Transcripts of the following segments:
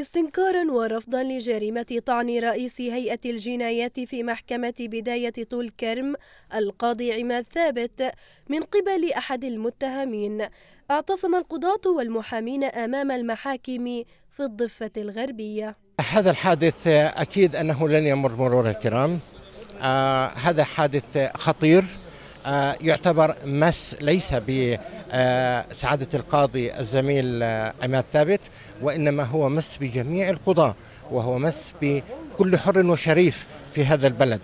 استنكارا ورفضا لجريمة طعن رئيس هيئة الجنايات في محكمة بداية طول كرم القاضي عماد ثابت من قبل أحد المتهمين اعتصم القضاة والمحامين أمام المحاكم في الضفة الغربية هذا الحادث أكيد أنه لن يمر مرور الكرام آه هذا حادث خطير آه، يعتبر مس ليس بسعادة آه، القاضي الزميل آه، عماد ثابت وإنما هو مس بجميع القضاة وهو مس بكل حر وشريف في هذا البلد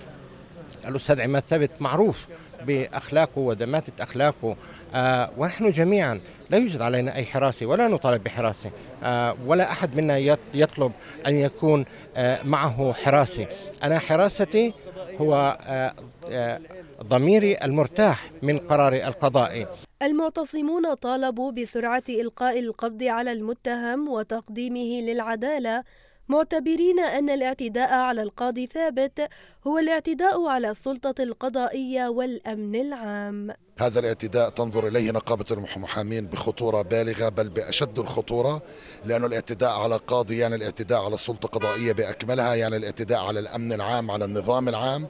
الأستاذ عماد ثابت معروف بأخلاقه ودماتة أخلاقه آه ونحن جميعا لا يوجد علينا أي حراسة ولا نطالب بحراسة آه ولا أحد منا يطلب أن يكون آه معه حراسة أنا حراستي هو آه، آه، ضميري المرتاح من قرار القضاء المعتصمون طالبوا بسرعة إلقاء القبض على المتهم وتقديمه للعدالة معتبرين أن الاعتداء على القاضي ثابت هو الاعتداء على السلطة القضائية والأمن العام هذا الاعتداء تنظر اليه نقابه المحامين بخطوره بالغه بل باشد الخطوره لانه الاعتداء على قاضي يعني الاعتداء على السلطه القضائيه باكملها يعني الاعتداء على الامن العام على النظام العام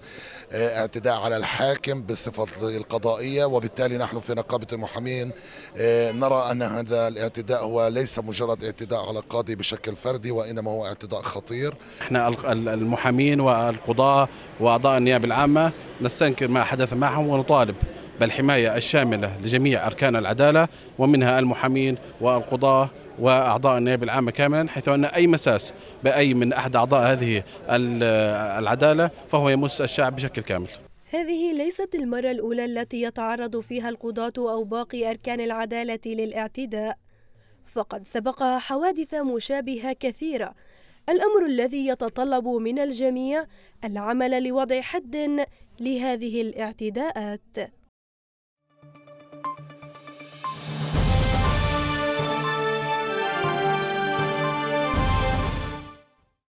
آه، اعتداء على الحاكم بالصفه القضائيه وبالتالي نحن في نقابه المحامين آه، نرى ان هذا الاعتداء هو ليس مجرد اعتداء على قاضي بشكل فردي وانما هو اعتداء خطير احنا المحامين والقضاه واعضاء النيابه العامه نستنكر ما حدث معهم ونطالب بل حماية الشاملة لجميع أركان العدالة ومنها المحامين والقضاة واعضاء النيابه العامه كاملا حيث ان اي مساس باي من احد اعضاء هذه العداله فهو يمس الشعب بشكل كامل. هذه ليست المره الاولى التي يتعرض فيها القضاه او باقي اركان العداله للاعتداء. فقد سبقها حوادث مشابهه كثيره. الامر الذي يتطلب من الجميع العمل لوضع حد لهذه الاعتداءات.